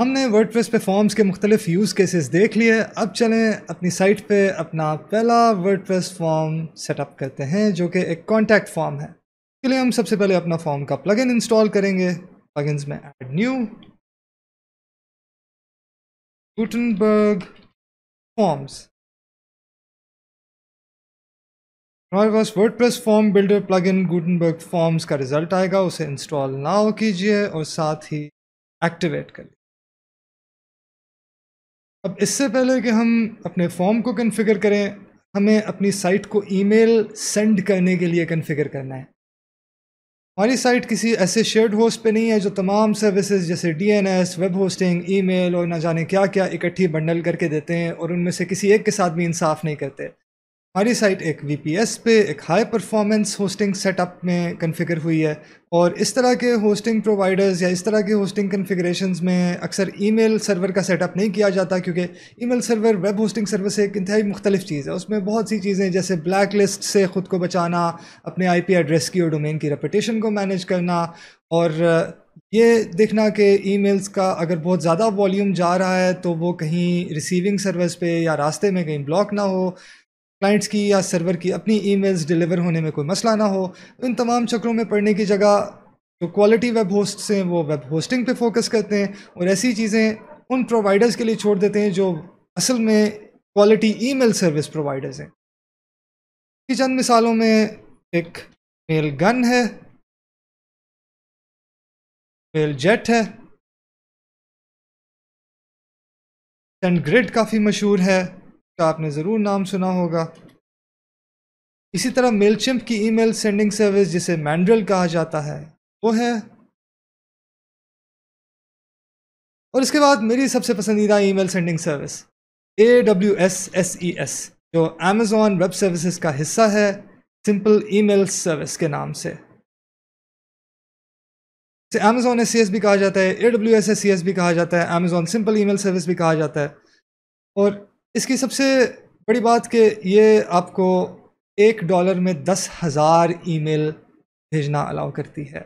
हमने word press पे forms के मुख्तलिफ यूज़ केसेस देख लिए अब चलें अपनी साइट पे अपना पहला वर्ड प्रेस फॉर्म सेटअप करते हैं जो कि एक कॉन्टैक्ट फॉर्म है इसके लिए हम सबसे पहले अपना फॉर्म का प्लगइन इंस्टॉल करेंगे प्लगइन्स में ऐड न्यू गुटनबर्ग फॉर्म्स हमारे पास WordPress form builder plugin Gutenberg forms का रिजल्ट आएगा उसे इंस्टॉल नाउ कीजिए और साथ ही एक्टिवेट करिए अब इससे पहले कि हम अपने फॉर्म को कन्फ़िगर करें हमें अपनी साइट को ईमेल सेंड करने के लिए कन्फ़िगर करना है हमारी साइट किसी ऐसे शेयर्ड होस्ट पे नहीं है जो तमाम सर्विसेज जैसे डीएनएस, वेब होस्टिंग ईमेल और ना जाने क्या क्या इकट्ठी बंडल करके देते हैं और उनमें से किसी एक के साथ भी इंसाफ नहीं करते हमारी साइट एक वी पे एक हाई परफॉर्मेंस होस्टिंग सेटअप में कन्फिगर हुई है और इस तरह के होस्टिंग प्रोवाइडर्स या इस तरह के होस्टिंग कन्फिग्रेशन में अक्सर ईमेल सर्वर का सेटअप नहीं किया जाता क्योंकि email server web hosting server से एक इंतहाई मुख्तलिफ चीज़ है उसमें बहुत सी चीज़ें जैसे ब्लैक लिस्ट से ख़ुद को बचाना अपने पी एड्रेस की और डोमेन की रेपटेशन को मैनेज करना और ये देखना कि ईमेल्स का अगर बहुत ज़्यादा वॉल्यूम जा रहा है तो वो कहीं रिसीविंग सर्विस पे या रास्ते में कहीं ब्लॉक ना हो क्लाइंट्स की या सर्वर की अपनी ईमेल्स डिलीवर होने में कोई मसला ना हो इन तमाम चक्रों में पढ़ने की जगह जो क्वालिटी वेब होस्ट हैं वो वेब होस्टिंग पे फोकस करते हैं और ऐसी चीज़ें उन प्रोवाइडर्स के लिए छोड़ देते हैं जो असल में क्वालिटी ईमेल सर्विस प्रोवाइडर्स हैं चंद मिसालों में एक मेल गन है मेल जेट है सेंड ग्रिड काफ़ी मशहूर है का आपने ज़रूर नाम सुना होगा इसी तरह मेलचिम्प की ईमेल सेंडिंग सर्विस जिसे मैंड्रल कहा जाता है वो है और इसके बाद मेरी सबसे पसंदीदा email sending service A W S S E S जो अमेज़ोन वेब सर्विसेज का हिस्सा है सिंपल ईमेल सर्विस के नाम से इसे अमेज़ोन एस सी एस भी कहा जाता है A W S S C S भी कहा जाता है अमेज़ोन सिंपल ईमेल सर्विस भी कहा जाता है और इसकी सबसे बड़ी बात कि ये आपको एक डॉलर में दस हज़ार ईमेल भेजना अलाउ करती है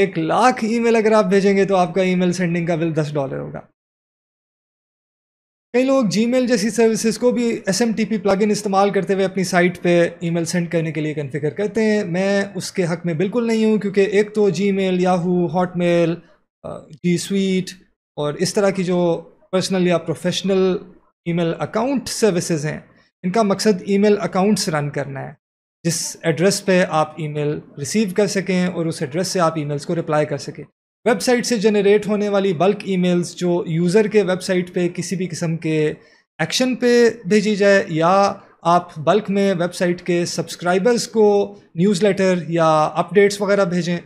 एक लाख ईमेल अगर आप भेजेंगे तो आपका ईमेल सेंडिंग का बिल दस डॉलर होगा कई लोग जीमेल जैसी सर्विसेज को भी S M T P plugin इस्तेमाल करते हुए अपनी साइट पे ईमेल सेंड करने के लिए कन्फिगर करते हैं मैं उसके हक में बिल्कुल नहीं हूँ क्योंकि एक तो Gmail Yahoo Hotmail G Suite और इस तरह की जो पर्सनल या प्रोफेशनल ईमेल अकाउंट सर्विसेज हैं इनका मकसद ईमेल अकाउंट्स रन करना है जिस एड्रेस पे आप ईमेल रिसीव कर सकें और उस एड्रेस से आप ईमेल्स को रिप्लाई कर सकें वेबसाइट से जनरेट होने वाली बल्क ईमेल्स जो यूज़र के वेबसाइट पे किसी भी किस्म के एक्शन पे भेजी जाए या आप बल्क में वेबसाइट के सब्सक्राइबर्स को न्यूज़लेटर या अपडेट्स वगैरह भेजें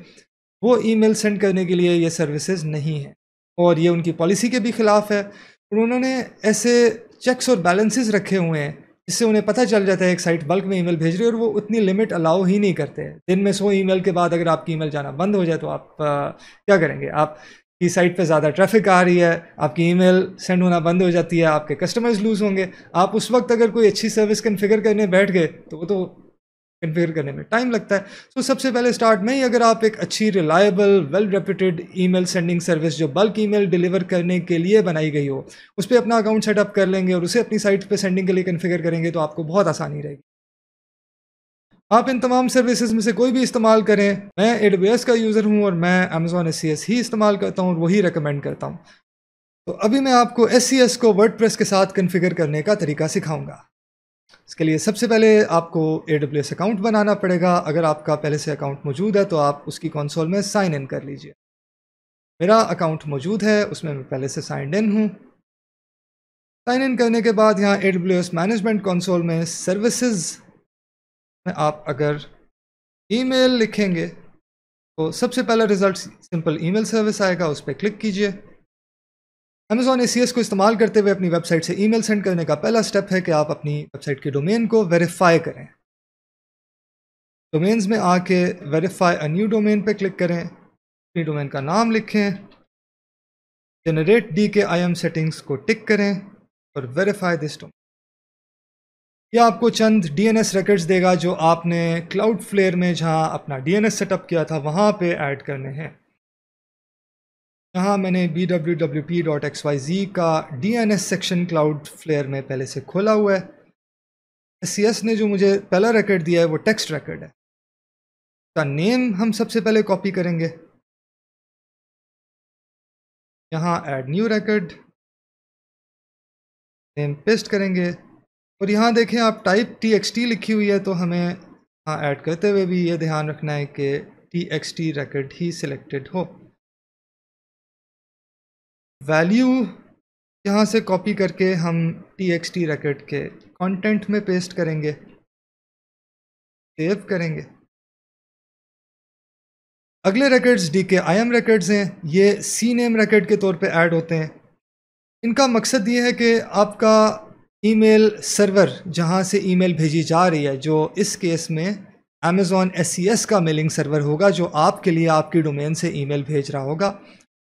वो ईमेल सेंड करने के लिए ये सर्विसेज नहीं हैं और ये उनकी पॉलिसी के भी ख़िलाफ़ है उन्होंने ऐसे चेक्स और बैलेंसेस रखे हुए हैं जिससे उन्हें पता चल जाता है एक साइट बल्क में ईमेल भेज रही है और वो उतनी लिमिट अलाउ ही नहीं करते हैं दिन में सौ ईमेल के बाद अगर आपकी ईमेल जाना बंद हो जाए तो आप आ, क्या करेंगे आप की साइट पे ज़्यादा ट्रैफिक आ रही है आपकी ईमेल सेंड होना बंद हो जाती है आपके कस्टमर्स लूज़ होंगे आप उस वक्त अगर कोई अच्छी सर्विस कन्फिगर करने बैठ गए तो वो तो कन्फिगर करने में टाइम लगता है तो सबसे पहले स्टार्ट में ही अगर आप एक अच्छी reliable well reputed email sending service जो बल्क ईमेल डिलीवर करने के लिए बनाई गई हो उस पर अपना अकाउंट सेटअप कर लेंगे और उसे अपनी साइट पर सेंडिंग के लिए कन्फिगर करेंगे तो आपको बहुत आसानी रहेगी आप इन तमाम सर्विसेज में से कोई भी इस्तेमाल करें मैं एस का यूज़र हूँ और मैं अमेजोन एस ही इस्तेमाल करता हूँ और वही रिकमेंड करता हूँ तो अभी मैं आपको एस को वर्ड के साथ कन्फिगर करने का तरीका सिखाऊंगा इसके लिए सबसे पहले आपको ए अकाउंट बनाना पड़ेगा अगर आपका पहले से अकाउंट मौजूद है तो आप उसकी कंसोल में साइन इन कर लीजिए मेरा अकाउंट मौजूद है उसमें मैं पहले से साइन इन हूँ साइन इन करने के बाद यहाँ ए मैनेजमेंट कंसोल में सर्विसेज में आप अगर ईमेल लिखेंगे तो सबसे पहला रिज़ल्ट सिंपल ईमेल सर्विस आएगा उस पर क्लिक कीजिए अमेजॉन ए को इस्तेमाल करते हुए अपनी वेबसाइट से ईमेल सेंड करने का पहला स्टेप है कि आप अपनी वेबसाइट के डोमेन को वेरीफाई करें डोमेन्स में आके वेरीफाई अ न्यू डोमेन पर क्लिक करें अपनी डोमेन का नाम लिखें generate D K I M settings को टिक करें और वेरीफाई दिस डोमेन यह आपको चंद डी एन एस रिकॉर्ड्स देगा जो आपने क्लाउड फ्लेयर में जहां अपना डी एन एस सेटअप किया था वहां पे ऐड करने हैं यहाँ मैंने B W W P dot X Y G का D N S section Cloudflare में पहले से खोला हुआ है एस सी एस ने जो मुझे पहला रिकॉर्ड दिया है वो टेक्स्ट रिकॉर्ड है का नेम हम सबसे पहले कॉपी करेंगे यहाँ add new record name paste करेंगे और यहाँ देखें आप टाइप टी एक्स टी लिखी हुई है तो हमें यहाँ ऐड करते हुए भी ये ध्यान रखना है कि टी एक्स टी रिकॉर्ड ही सिलेक्टेड हो वैल्यू यहाँ से कॉपी करके हम टी एक्स टी रैकेट के कंटेंट में पेस्ट करेंगे सेव करेंगे अगले rackets D K I M rackets हैं ये सी नेम रैकेट के तौर पे ऐड होते हैं इनका मकसद ये है कि आपका ईमेल सर्वर जहाँ से ईमेल भेजी जा रही है जो इस केस में अमेजॉन एस e का मेलिंग सर्वर होगा जो आपके लिए आपकी डोमेन से ईमेल भेज रहा होगा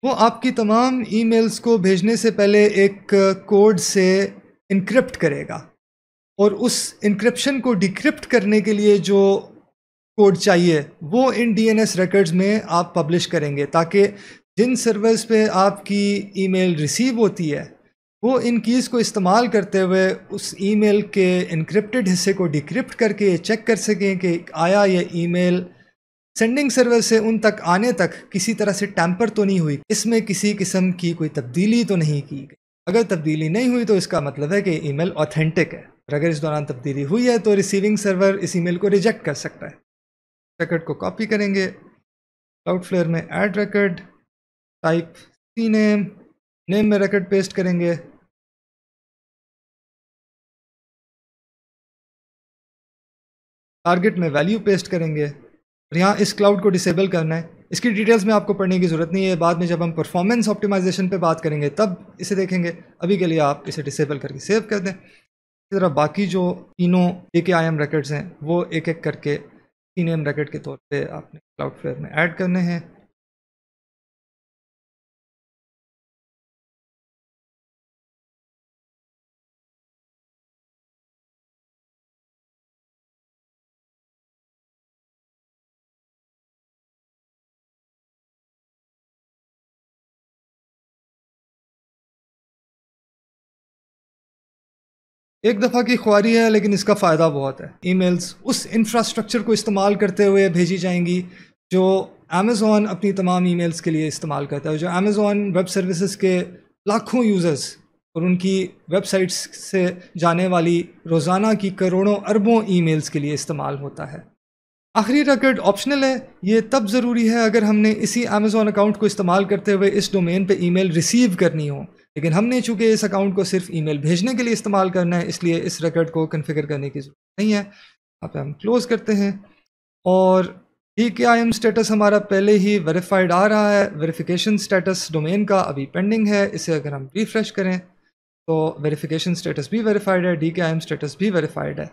वो आपकी तमाम ईमेल्स को भेजने से पहले एक कोड से इनक्रिप्ट करेगा और उस इनक्रिप्शन को डिक्रिप्ट करने के लिए जो कोड चाहिए वो इन डीएनएस रिकॉर्ड्स में आप पब्लिश करेंगे ताकि जिन सर्वर्स पे आपकी ईमेल रिसीव होती है वो इन कीज़ को इस्तेमाल करते हुए उस ईमेल के इनक्रिप्टेड हिस्से को डिक्रिप्ट करके चेक कर सकें कि आया ये ईमेल सेंडिंग सर्वर से उन तक आने तक किसी तरह से टैंपर तो नहीं हुई इसमें किसी किस्म की कोई तब्दीली तो नहीं की गई अगर तब्दीली नहीं हुई तो इसका मतलब है कि ईमेल ऑथेंटिक है और अगर इस दौरान तब्दीली हुई है तो रिसीविंग सर्वर इस ईमेल को रिजेक्ट कर सकता है रिकॉर्ड को कॉपी करेंगे क्लाउड फ्लेयर में add record type C name name में रिकॉर्ड पेस्ट करेंगे टारगेट में वैल्यू पेस्ट करेंगे और यहाँ इस क्लाउड को डिसेबल करना है इसकी डिटेल्स में आपको पढ़ने की ज़रूरत नहीं है बाद में जब हम परफॉर्मेंस ऑप्टिमाइजेशन पे बात करेंगे तब इसे देखेंगे अभी के लिए आप इसे डिसेबल करके सेव कर दें इसी तरह बाकी जो तीनों ए के आई एम रैकेट्स हैं वो एक एक करके तीन एम रैकेट के तौर पर आपने क्लाउड फ्लेयर में ऐड करने हैं एक दफ़ा की ख्वारी है लेकिन इसका फ़ायदा बहुत है ईमेल्स उस इंफ्रास्ट्रक्चर को इस्तेमाल करते हुए भेजी जाएंगी जो अमेज़ॉन अपनी तमाम ईमेल्स के लिए इस्तेमाल करता है जो अमेज़ॉन वेब सर्विसेज के लाखों यूज़र्स और उनकी वेबसाइट्स से जाने वाली रोज़ाना की करोड़ों अरबों ईमेल्स के लिए इस्तेमाल होता है आखिरी रकड ऑप्शनल है ये तब ज़रूरी है अगर हमने इसी अमेज़ॉन अकाउंट को इस्तेमाल करते हुए इस डोमेन पे ईमेल रिसीव करनी हो लेकिन हमने चूँकि इस अकाउंट को सिर्फ ईमेल भेजने के लिए इस्तेमाल करना है इसलिए इस रिकॉर्ड को कन्फिगर करने की ज़रूरत नहीं है यहाँ पर हम क्लोज़ करते हैं और D K I M status हमारा पहले ही वेरीफाइड आ रहा है वेरिफिकेशन स्टेटस डोमेन का अभी पेंडिंग है इसे अगर हम रिफ़्रेश करें तो वेरिफिकेशन स्टेटस भी वेरीफाइड है D K I M status भी वेरीफाइड है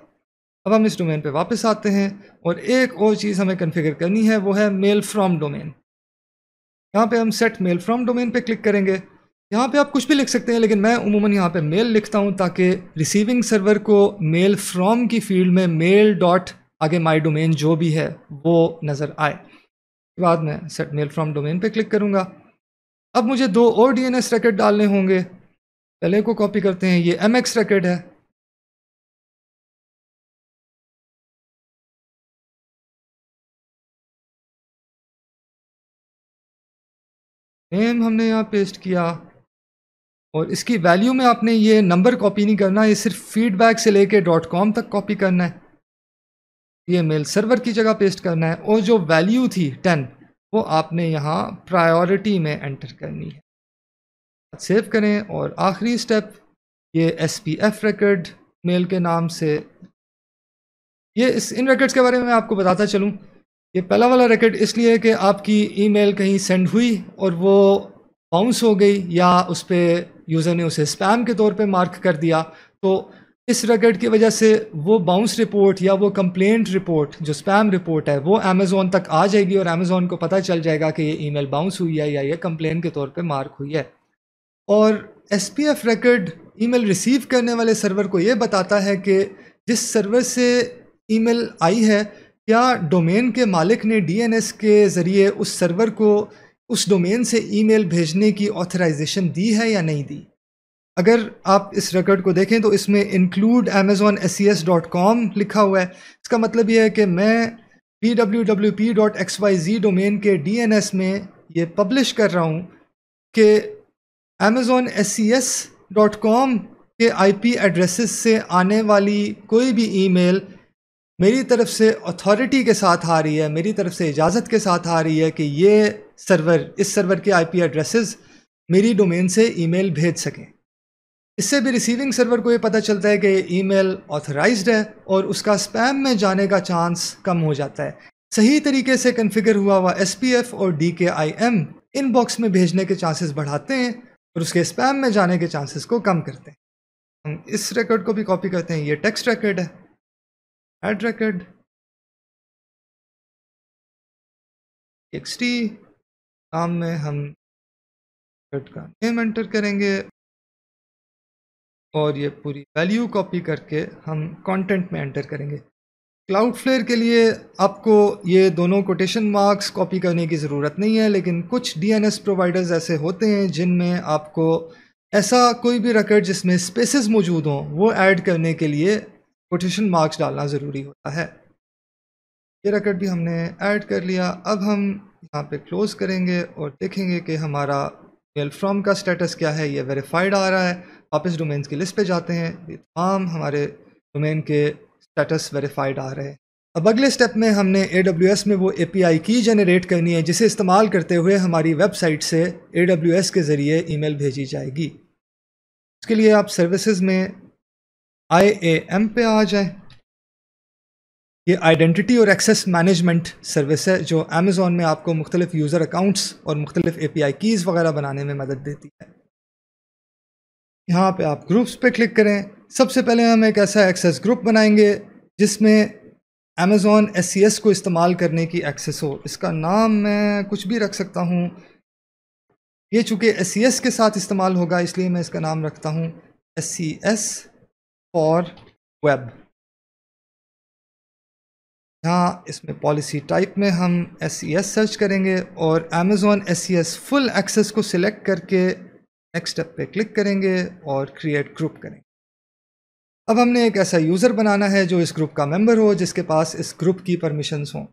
अब हम इस डोमेन पे वापस आते हैं और एक और चीज़ हमें कन्फिगर करनी है वो है मेल फ्रॉम डोमेन यहाँ पे हम सेट मेल फ्रॉम डोमेन पे क्लिक करेंगे यहाँ पे आप कुछ भी लिख सकते हैं लेकिन मैं उमूमन यहाँ पे मेल लिखता हूँ ताकि रिसीविंग सर्वर को मेल फ्रॉम की फील्ड में मेल डॉट आगे माई डोमेन जो भी है वो नज़र आए बाद में सेट मेल फ्रॉम डोमेन पे क्लिक करूँगा अब मुझे दो और डी एन एस रैकेट डालने होंगे पहले को कॉपी करते हैं ये एम एक्स रैकेट है नेम हमने यहाँ पेस्ट किया और इसकी वैल्यू में आपने ये नंबर कॉपी नहीं करना ये सिर्फ फीडबैक से लेके डॉट कॉम तक कॉपी करना है ये मेल सर्वर की जगह पेस्ट करना है और जो वैल्यू थी टेन वो आपने यहाँ प्रायोरिटी में एंटर करनी है सेव करें और आखिरी स्टेप ये S P F record mail के नाम से ये इस इन रिकॉर्ड्स के बारे में आपको बताता चलूँ ये पहला वाला रिकॉर्ड इसलिए कि आपकी ईमेल कहीं सेंड हुई और वो बाउंस हो गई या उस पर यूज़र ने उसे स्पैम के तौर पे मार्क कर दिया तो इस रिकॉर्ड की वजह से वो बाउंस रिपोर्ट या वो कंप्लेंट रिपोर्ट जो स्पैम रिपोर्ट है वो अमेज़ोन तक आ जाएगी और अमेज़ोन को पता चल जाएगा कि ये ईमेल बाउंस हुई है या ये कंप्लेंट के तौर पे मार्क हुई है और S P F record email receive करने वाले सर्वर को ये बताता है कि जिस सर्वर से ईमेल आई है क्या डोमेन के मालिक ने डी एन एस के ज़रिए उस सर्वर को उस डोमेन से ईमेल भेजने की ऑथराइजेशन दी है या नहीं दी अगर आप इस रिकॉर्ड को देखें तो इसमें include Amazon S C S dot com लिखा हुआ है इसका मतलब यह है कि मैं P W W P dot X Y G domain के डी एन एस में ये पब्लिश कर रहा हूँ कि Amazon S C S dot com के आई पी एड्रेसेस से आने वाली कोई भी ई मेल मेरी तरफ से अथॉरिटी के साथ आ रही है मेरी तरफ से इजाज़त के साथ आ रही है कि ये सर्वर इस सर्वर के आईपी एड्रेसेस मेरी डोमेन से ईमेल भेज सकें इससे भी रिसीविंग सर्वर को ये पता चलता है कि ईमेल ऑथराइज्ड है और उसका स्पैम में जाने का चांस कम हो जाता है सही तरीके से कन्फिगर हुआ हुआ एस पी एफ और D K I M inbox में भेजने के चांसेस बढ़ाते हैं और उसके स्पैम में जाने के चांसेस को कम करते हैं हम इस रिकॉर्ड को भी कॉपी करते हैं ये टेक्स्ट रिकॉर्ड है एड रिकॉर्ड एक्सटी काम में हम कट का नेम एंटर करेंगे और ये पूरी वैल्यू कॉपी करके हम कंटेंट में एंटर करेंगे क्लाउड फ्लेयर के लिए आपको ये दोनों कोटेशन मार्क्स कॉपी करने की ज़रूरत नहीं है लेकिन कुछ डीएनएस प्रोवाइडर्स ऐसे होते हैं जिनमें आपको ऐसा कोई भी रिकॉर्ड जिसमें स्पेसेस मौजूद हों वो ऐड करने के लिए कोटेशन मार्क्स डालना ज़रूरी होता है ये रकट भी हमने ऐड कर लिया अब हम यहाँ पे क्लोज़ करेंगे और देखेंगे कि हमारा मेल फ्रॉम का स्टेटस क्या है ये वेरीफाइड आ रहा है वापस डोमेन्स की लिस्ट पे जाते हैं ये तमाम हमारे डोमेन के स्टेटस वेरीफाइड आ रहे हैं अब अगले स्टेप में हमने ए में वो ए पी की जनरेट करनी है जिसे इस्तेमाल करते हुए हमारी वेबसाइट से ए के ज़रिए ई भेजी जाएगी इसके लिए आप सर्विसज़ में आई ए एम पे आ जाएं ये आइडेंटिटी और एक्सेस मैनेजमेंट सर्विस है जो अमेज़ोन में आपको मुख्तलिफ यूज़र अकाउंट्स और मुख्तलिफ ए पी आई कीज़ वगैरह बनाने में मदद देती है यहाँ पे आप ग्रुप्स पे क्लिक करें सबसे पहले हम एक ऐसा एक्सेस ग्रुप बनाएंगे जिसमें अमेज़ोन एस सी एस को इस्तेमाल करने की एक्सेस हो इसका नाम मैं कुछ भी रख सकता हूँ ये चूँकि एस सी एस के साथ इस्तेमाल होगा इसलिए मैं इसका नाम रखता हूँ S C S for web यहाँ इसमें पॉलिसी टाइप में हम एस सर्च e करेंगे और अमेज़ोन एस फुल एक्सेस को सिलेक्ट करके नेक्स्ट स्टेप पे क्लिक करेंगे और क्रिएट ग्रुप करेंगे अब हमने एक ऐसा यूज़र बनाना है जो इस ग्रुप का मेंबर हो जिसके पास इस ग्रुप की परमिशंस हों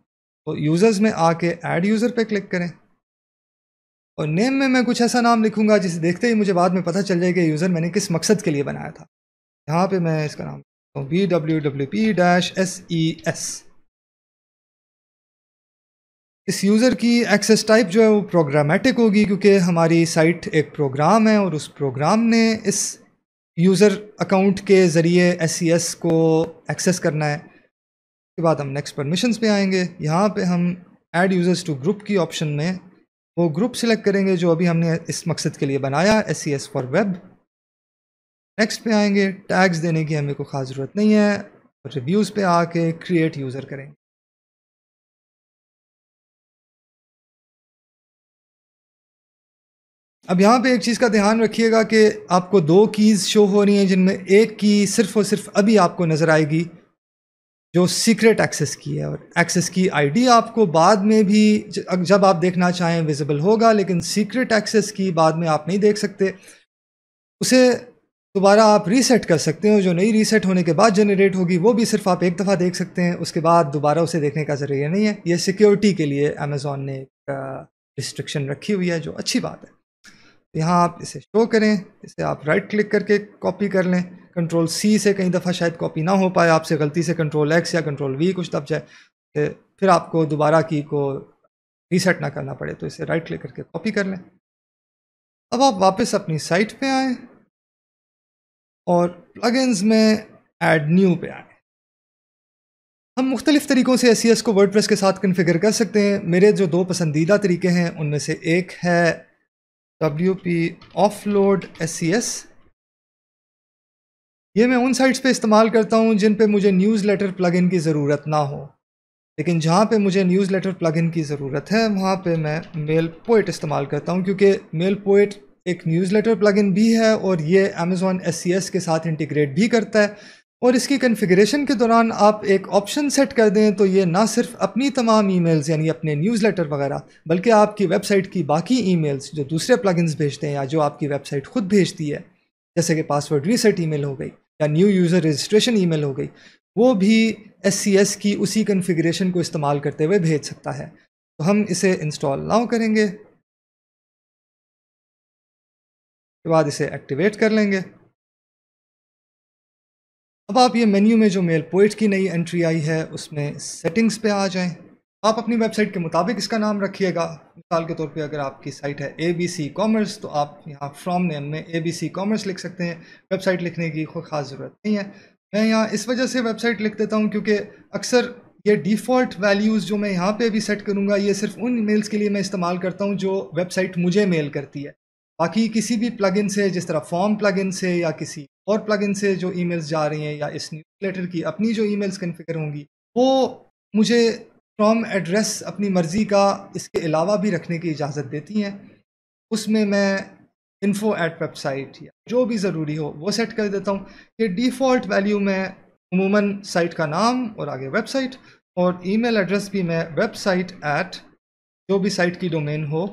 तो यूज़र्स में आके ऐड यूज़र पे क्लिक करें और नेम में मैं कुछ ऐसा नाम लिखूँगा जिसे देखते ही मुझे बाद में पता चल जाएगा यूज़र मैंने किस मकसद के लिए बनाया था यहाँ पर मैं इसका नाम B W W P dash S E S इस यूज़र की एक्सेस टाइप जो है वो प्रोग्रामेटिक होगी क्योंकि हमारी साइट एक प्रोग्राम है और उस प्रोग्राम ने इस यूज़र अकाउंट के ज़रिए एस e को एक्सेस करना है उसके बाद हम नेक्स्ट परमिशंस पे आएंगे यहाँ पे हम ऐड यूज़र्स टू ग्रुप की ऑप्शन में वो ग्रुप सिलेक्ट करेंगे जो अभी हमने इस मकसद के लिए बनाया S C S for web next पे आएंगे टैग्स देने की हमें कोई ख़ास ज़रूरत नहीं है रिव्यूज़ पे आके क्रिएट यूज़र करेंगे अब यहाँ पे एक चीज़ का ध्यान रखिएगा कि आपको दो कीज़ शो हो रही हैं जिनमें एक की सिर्फ और सिर्फ अभी आपको नज़र आएगी जो सीक्रेट एक्सेस की है और एक्सेस की आईडी आपको बाद में भी जब आप देखना चाहें विजिबल होगा लेकिन सीक्रेट एक्सेस की बाद में आप नहीं देख सकते उसे दोबारा आप रीसेट कर सकते हैं जो नई रीसेट होने के बाद जनरेट होगी वो भी सिर्फ आप एक दफ़ा देख सकते हैं उसके बाद दोबारा उसे देखने का ज़रिया नहीं है ये सिक्योरिटी के लिए अमेज़ोन ने एक रिस्ट्रिक्शन रखी हुई है जो अच्छी बात है तो यहाँ आप इसे शो करें इसे आप राइट क्लिक करके कॉपी कर लें कंट्रोल सी से कहीं दफ़ा शायद कॉपी ना हो पाए आपसे गलती से कंट्रोल एक्स या कंट्रोल वी कुछ दब जाए तो फिर आपको दोबारा की को रीसेट ना करना पड़े तो इसे राइट क्लिक करके कॉपी कर लें अब आप वापस अपनी साइट पे आएँ और प्लगइन्स में ऐड न्यू पे आएँ हम मुख्तलिफ़ तरीक़ों से एस e को वर्ड के साथ कन्फिगर कर सकते हैं मेरे जो दो पसंदीदा तरीके हैं उनमें से एक है wp offload scs e ये मैं उन साइट्स पे इस्तेमाल करता हूँ जिन पे मुझे न्यूज़लेटर प्लगइन की ज़रूरत ना हो लेकिन जहाँ पे मुझे न्यूज़लेटर प्लगइन की ज़रूरत है वहाँ पे मैं मेल पोइट इस्तेमाल करता हूँ क्योंकि मेल पोइट एक न्यूज़लेटर प्लगइन भी है और ये अमेज़ोन एस e के साथ इंटीग्रेट भी करता है और इसकी कन्फिग्रेशन के दौरान आप एक ऑप्शन सेट कर दें तो ये ना सिर्फ अपनी तमाम ईमेल्स यानी अपने न्यूज़लेटर वगैरह बल्कि आपकी वेबसाइट की बाकी ईमेल्स जो दूसरे प्लगइन्स भेजते हैं या जो आपकी वेबसाइट खुद भेजती है जैसे कि पासवर्ड रीसेट ईमेल हो गई या न्यू यूज़र रजिस्ट्रेशन ईमेल हो गई वो भी एस की उसी कन्फिग्रेशन को इस्तेमाल करते हुए भेज सकता है तो हम इसे इंस्टॉल नाउ करेंगे के बाद इसे एक्टिवेट कर लेंगे अब आप ये मेन्यू में जो मेल पोइट की नई एंट्री आई है उसमें सेटिंग्स पे आ जाएं आप अपनी वेबसाइट के मुताबिक इसका नाम रखिएगा मिसाल के तौर पे अगर आपकी साइट है ए बी सी कॉमर्स तो आप यहाँ फ्रॉम नेम में ए बी सी कॉमर्स लिख सकते हैं वेबसाइट लिखने की कोई ख़ास ज़रूरत नहीं है मैं यहाँ इस वजह से वेबसाइट लिख देता हूँ क्योंकि अक्सर ये डिफ़ॉल्ट वैल्यूज़ जो मैं यहाँ पे भी सेट करूँगा ये सिर्फ उन मेल्स के लिए मैं इस्तेमाल करता हूँ जो वेबसाइट मुझे मेल करती है बाकी किसी भी प्लगइन से जिस तरह फॉर्म प्लगइन से या किसी और प्लगइन से जो ईमेल्स जा रही हैं या इस न्यूज लेटर की अपनी जो ईमेल्स कन्फिगर होंगी वो मुझे फ्रॉम एड्रेस अपनी मर्ज़ी का इसके अलावा भी रखने की इजाज़त देती हैं उसमें मैं इन्फो एट वेबसाइट या जो भी ज़रूरी हो वो सेट कर देता हूँ कि डिफ़ॉल्ट वैल्यू में उमूमन साइट का नाम और आगे वेबसाइट और ईमेल एड्रेस भी मैं वेबसाइट ऐट जो भी साइट की डोमेन हो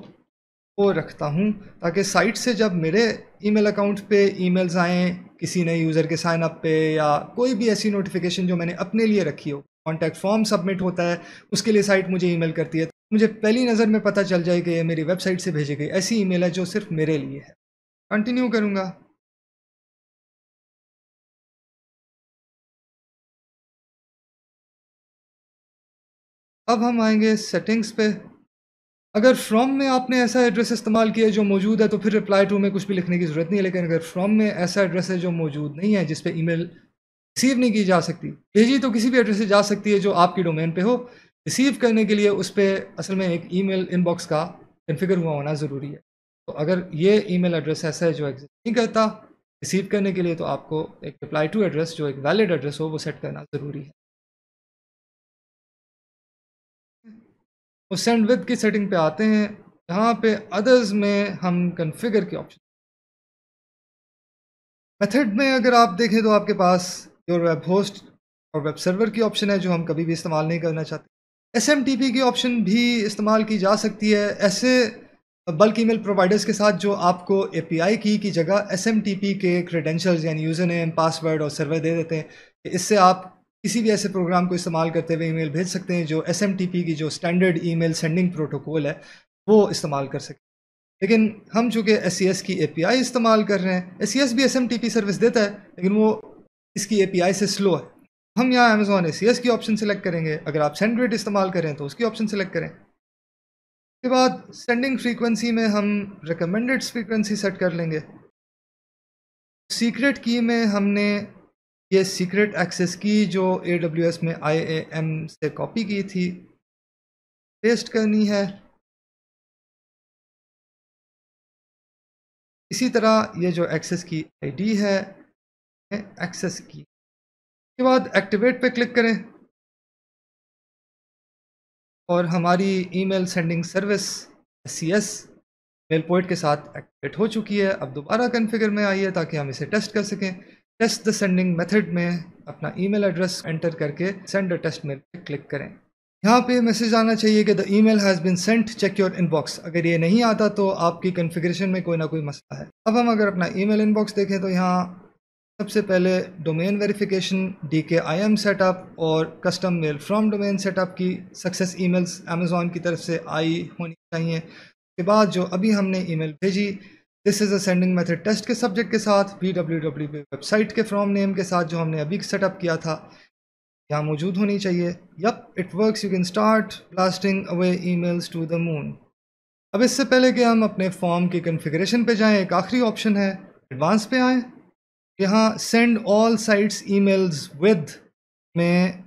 वो रखता हूँ ताकि साइट से जब मेरे ईमेल अकाउंट पे ईमेल्स आएँ किसी नए यूज़र के साइन अप पे या कोई भी ऐसी नोटिफिकेशन जो मैंने अपने लिए रखी हो कॉन्टैक्ट फॉर्म सबमिट होता है उसके लिए साइट मुझे ईमेल करती है तो मुझे पहली नज़र में पता चल जाए कि ये मेरी वेबसाइट से भेजी गई ऐसी ईमेल है जो सिर्फ मेरे लिए है कंटिन्यू करूँगा अब हम आएंगे सेटिंग्स पे अगर फ्रॉम में आपने ऐसा एड्रेस इस्तेमाल किया जो मौजूद है तो फिर रिप्लाई टू में कुछ भी लिखने की ज़रूरत नहीं है लेकिन अगर फ्रॉम में ऐसा एड्रेस है जो मौजूद नहीं है जिस पे ईमेल रिसीव नहीं की जा सकती भेजी तो किसी भी एड्रेस से जा सकती है जो आपकी डोमेन पे हो रिसीव करने के लिए उस पर असल में एक मेल इनबॉक्स का कन्फिगर हुआ होना ज़रूरी है तो अगर ये मेल एड्रेस ऐसा है जो एग्जिस्ट नहीं करता रिसीव करने के लिए तो आपको एक रिप्लाई टू एड्रेस जो एक वैलिड एड्रेस हो वो सेट करना ज़रूरी है और सेंड विद की सेटिंग पे आते हैं यहाँ पे अदर्स में हम कन्फिगर के ऑप्शन मेथड में अगर आप देखें तो आपके पास योर वेब होस्ट और वेब सर्वर की ऑप्शन है जो हम कभी भी इस्तेमाल नहीं करना चाहते एस एम टी पी की ऑप्शन भी इस्तेमाल की जा सकती है ऐसे बल्क ईमेल प्रोवाइडर्स के साथ जो आपको ए पी आई की की जगह एस एम टी पी के क्रेडेंशल्स यानी यूज़र नेम पासवर्ड और सर्वर दे देते हैं इससे आप किसी भी ऐसे प्रोग्राम को इस्तेमाल करते हुए ईमेल भेज सकते हैं जो एस की जो स्टैंडर्ड ईमेल सेंडिंग प्रोटोकॉल है वो इस्तेमाल कर सकते लेकिन हम चूँकि एस की ए इस्तेमाल कर रहे हैं एस भी एस सर्विस देता है लेकिन वो इसकी ए से स्लो है हम यहाँ अमेज़ोन ए की ऑप्शन सेलेक्ट करेंगे अगर आप सेंड्रेड इस्तेमाल करें तो उसकी ऑप्शन सेलेक्ट करें उसके बाद सेंडिंग फ्रीक्वेंसी में हम रिकमेंडेड फ्रीक्वेंसी सेट कर लेंगे सीक्रेट की में हमने ये सीक्रेट एक्सेस की जो ए डब्ल्यू एस में आई ए एम से कॉपी की थी पेस्ट करनी है इसी तरह ये जो एक्सेस की आईडी है एक्सेस की उसके बाद एक्टिवेट पे क्लिक करें और हमारी email sending service C S MailPoet के साथ एक्टिवेट हो चुकी है अब दोबारा कन्फिगर में आई है ताकि हम इसे टेस्ट कर सकें टेस्ट द सेंडिंग मेथड में अपना ईमेल एड्रेस एंटर करके सेंड अ टेस्ट मेल पर क्लिक करें यहाँ पे मैसेज आना चाहिए कि the email has been sent check your inbox अगर ये नहीं आता तो आपकी कन्फिग्रेशन में कोई ना कोई मसला है अब हम अगर अपना ईमेल इनबॉक्स देखें तो यहाँ सबसे पहले domain verification D K I M setup और custom mail from domain setup की सक्सेस ईमेल्स अमेजोन की तरफ से आई होनी चाहिए उसके बाद जो अभी हमने ईमेल भेजी this is a sending method test के सब्जेक्ट के साथ वी डब्ल्यू डब्ल्यू वेबसाइट के फ्रॉम नेम के साथ जो हमने अभी सेटअप किया था यहाँ मौजूद होनी चाहिए yup it works you can start blasting away emails to the moon अब इससे पहले कि हम अपने फॉर्म के कन्फिग्रेशन पे जाएं एक आखिरी ऑप्शन है एडवांस पे आएँ यहाँ send all sites emails with में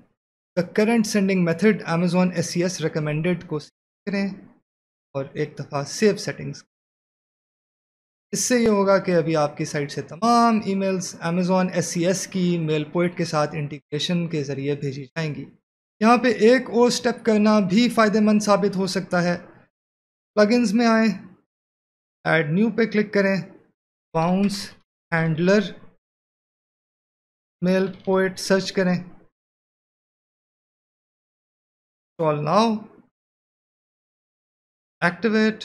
the current sending method Amazon S C S recommended को करें और एक दफ़ा सेव सेटिंग्स इससे ये होगा कि अभी आपकी साइट से तमाम ईमेल्स अमेजोन एस की मेल पोइट के साथ इंटीग्रेशन के ज़रिए भेजी जाएंगी यहाँ पे एक और स्टेप करना भी फ़ायदेमंद साबित हो सकता है प्लगइन्स में आए ऐड न्यू पे क्लिक करें bounce handler MailPoet search करें कॉल नाउ एक्टिवेट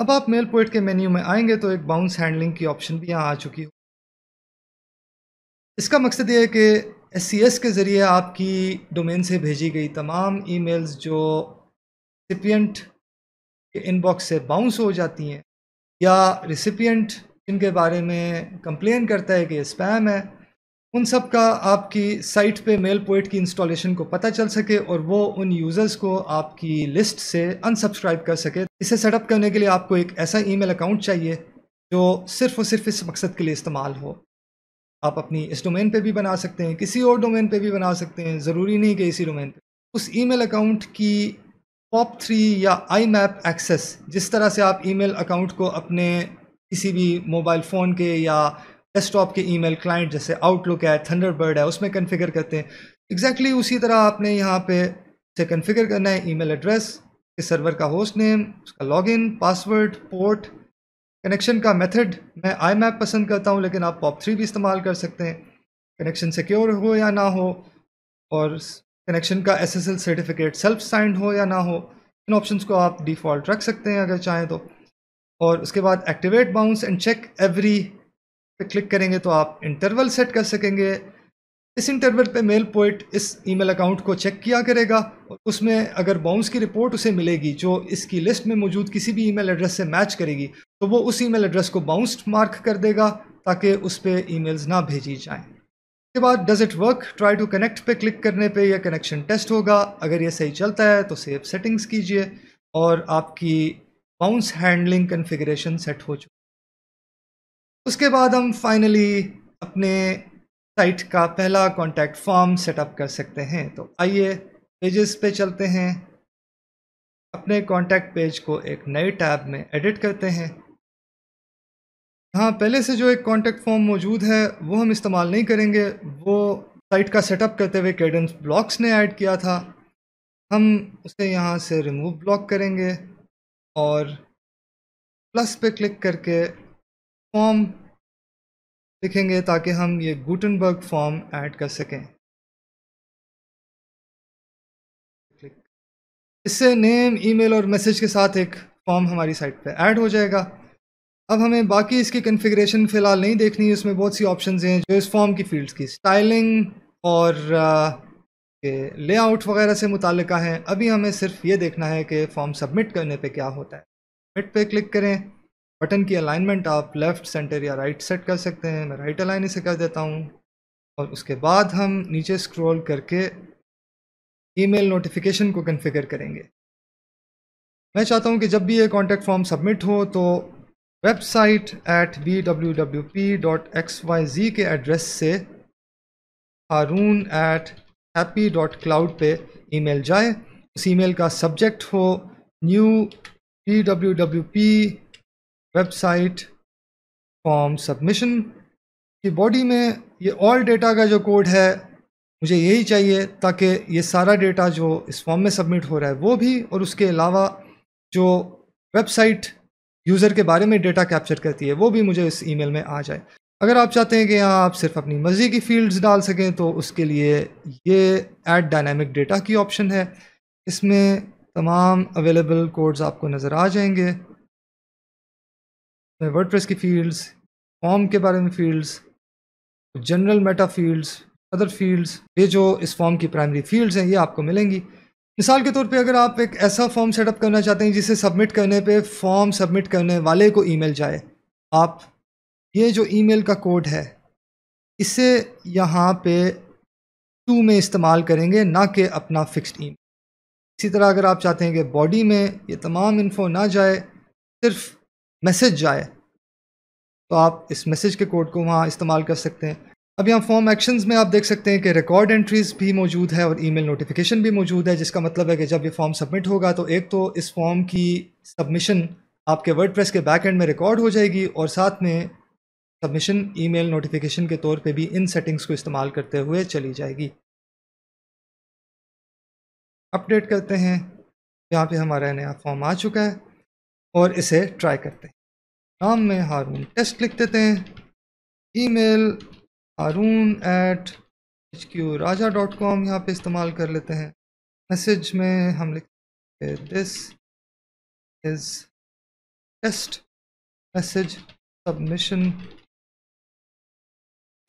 अब आप मेल पोइट के मेन्यू में आएंगे तो एक बाउंस हैंडलिंग की ऑप्शन भी यहाँ आ चुकी हो इसका मकसद ये है कि एस के ज़रिए आपकी डोमेन से भेजी गई तमाम ईमेल्स जो रिसिपियंट के इनबॉक्स से बाउंस हो जाती हैं या रिसिपियंट इनके बारे में कंप्लेन करता है कि ये स्पैम है उन सब का आपकी साइट पे मेल पोइट की इंस्टॉलेशन को पता चल सके और वो उन यूज़र्स को आपकी लिस्ट से अनसब्सक्राइब कर सके इसे सेटअप करने के लिए आपको एक ऐसा ईमेल अकाउंट चाहिए जो सिर्फ और सिर्फ इस मकसद के लिए इस्तेमाल हो आप अपनी इस डोमेन पे भी बना सकते हैं किसी और डोमेन पे भी बना सकते हैं ज़रूरी नहीं कि इसी डोमेन पे उस ईमेल अकाउंट की पॉप थ्री या आई मैप एक्सेस जिस तरह से आप ईमेल अकाउंट को अपने किसी भी मोबाइल फ़ोन के या डेस्कटॉप के ईमेल क्लाइंट जैसे आउटलुक है थंडरबर्ड है उसमें कन्फिगर करते हैं एग्जैक्टली exactly उसी तरह आपने यहाँ पे से कन्फिगर करना है ईमेल एड्रेस इस सर्वर का होस्ट नेम उसका लॉगिन पासवर्ड पोर्ट कनेक्शन का मेथड मैं आई मैप पसंद करता हूँ लेकिन आप पॉप थ्री भी इस्तेमाल कर सकते हैं कनेक्शन सिक्योर हो या ना हो और कनेक्शन का S S L certificate self signed हो या ना हो इन ऑप्शन को आप डिफ़ॉल्ट रख सकते हैं अगर चाहें तो और उसके बाद activate bounce and check every पे क्लिक करेंगे तो आप इंटरवल सेट कर सकेंगे इस इंटरवल पे मेल पोइट इस ईमेल अकाउंट को चेक किया करेगा और उसमें अगर बाउंस की रिपोर्ट उसे मिलेगी जो इसकी लिस्ट में मौजूद किसी भी ईमेल एड्रेस से मैच करेगी तो वो उस ईमेल एड्रेस को बाउंस्ड मार्क कर देगा ताकि उस पर ई ना भेजी जाएँ उसके बाद does it work try to connect पे क्लिक करने पे यह कनेक्शन टेस्ट होगा अगर यह सही चलता है तो सेव सेटिंग्स कीजिए और आपकी बाउंस हैंडलिंग कन्फिग्रेशन सेट हो चुकी उसके बाद हम फाइनली अपने साइट का पहला कॉन्टैक्ट फॉर्म सेटअप कर सकते हैं तो आइए पेजेस पे चलते हैं अपने कॉन्टैक्ट पेज को एक नए टैब में एडिट करते हैं हाँ पहले से जो एक कॉन्टैक्ट फॉर्म मौजूद है वो हम इस्तेमाल नहीं करेंगे वो साइट का सेटअप करते हुए कैडेंस ब्लॉक्स ने ऐड किया था हम उसे यहाँ से रिमूव ब्लॉक करेंगे और प्लस पे क्लिक करके फॉर्म लिखेंगे ताकि हम ये गुटनबर्ग फॉर्म ऐड कर सकें इससे नेम ईमेल और मैसेज के साथ एक फॉर्म हमारी साइट पे ऐड हो जाएगा अब हमें बाकी इसकी कन्फिग्रेशन फ़िलहाल नहीं देखनी है इसमें बहुत सी ऑप्शन हैं जो इस फॉर्म की फील्ड्स की स्टाइलिंग और लेआउट वगैरह से मुतलका है अभी हमें सिर्फ ये देखना है कि फॉर्म सबमिट करने पे क्या होता है सबमिट पे क्लिक करें बटन की अलाइनमेंट आप लेफ़्ट सेंटर या राइट सेट कर सकते हैं मैं राइट अलाइन इसे कर देता हूँ और उसके बाद हम नीचे स्क्रॉल करके ईमेल नोटिफिकेशन को कन्फिगर करेंगे मैं चाहता हूँ कि जब भी ये कॉन्टैक्ट फॉर्म सबमिट हो तो website at B W W P dot X Y G के एड्रेस से Haroon at happy dot cloud email जाए उस मेल का सब्जेक्ट हो new P W W P website form submission की बॉडी में ये ऑल डेटा का जो कोड है मुझे यही चाहिए ताकि ये सारा डेटा जो इस फॉर्म में सबमिट हो रहा है वो भी और उसके अलावा जो वेबसाइट यूज़र के बारे में डेटा कैप्चर करती है वो भी मुझे इस ईमेल में आ जाए अगर आप चाहते हैं कि यहाँ आप सिर्फ अपनी मर्ज़ी की फील्ड्स डाल सकें तो उसके लिए ये ऐड डायनामिक डेटा की ऑप्शन है इसमें तमाम अवेलेबल कोड्स आपको नज़र आ जाएंगे वर्डप्रेस तो की फील्ड्स फॉर्म के बारे में fields general meta fields other fields ये जो इस फॉर्म की प्राइमरी फील्ड्स हैं ये आपको मिलेंगी मिसाल के तौर पे अगर आप एक ऐसा फॉर्म सेटअप करना चाहते हैं जिसे सबमिट करने पे फॉर्म सबमिट करने वाले को ईमेल जाए आप ये जो ईमेल का कोड है इसे यहाँ पे टू में इस्तेमाल करेंगे ना कि अपना फिक्स्ड ईमेल इसी तरह अगर आप चाहते हैं कि बॉडी में ये तमाम इन्फो ना जाए सिर्फ मैसेज जाए तो आप इस मैसेज के कोड को वहाँ इस्तेमाल कर सकते हैं अब यहाँ फॉर्म एक्शंस में आप देख सकते हैं कि रिकॉर्ड एंट्रीज भी मौजूद है और ईमेल नोटिफिकेशन भी मौजूद है जिसका मतलब है कि जब ये फॉर्म सबमिट होगा तो एक तो इस फॉर्म की सबमिशन आपके वर्डप्रेस के बैक एंड में रिकॉर्ड हो जाएगी और साथ में सबमिशन ईमेल नोटिफिकेशन के तौर पे भी इन सेटिंग्स को इस्तेमाल करते हुए चली जाएगी अपडेट करते हैं यहाँ पे हमारा नया फॉर्म आ चुका है और इसे ट्राई करते हैं नाम में हारून टेस्ट लिख देते हैं email Haroon at H Q Raja dot com यहाँ पर इस्तेमाल कर लेते हैं मैसेज में हम लिखते this is test message submission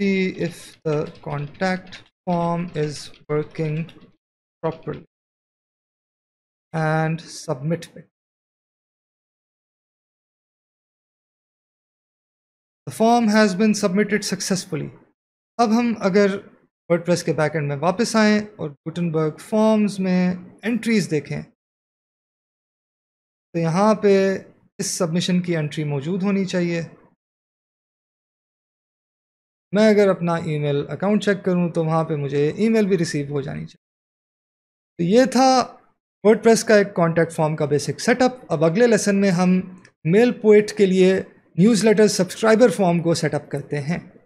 see if the contact form is working properly and submit पे form has been submitted successfully अब हम अगर प्रेस के बैकएंड में वापस आएँ और गुटनबर्ग फॉर्म्स में एंट्रीज़ देखें तो यहाँ पे इस सबमिशन की एंट्री मौजूद होनी चाहिए मैं अगर अपना ईमेल अकाउंट चेक करूँ तो वहाँ पे मुझे ईमेल भी रिसीव हो जानी चाहिए तो ये था प्रेस का एक कॉन्टैक्ट फॉर्म का बेसिक सेटअप अब अगले लेसन में हम मेल पोइट के लिए न्यूज़लेटर सब्सक्राइबर फॉर्म को सेटअप करते हैं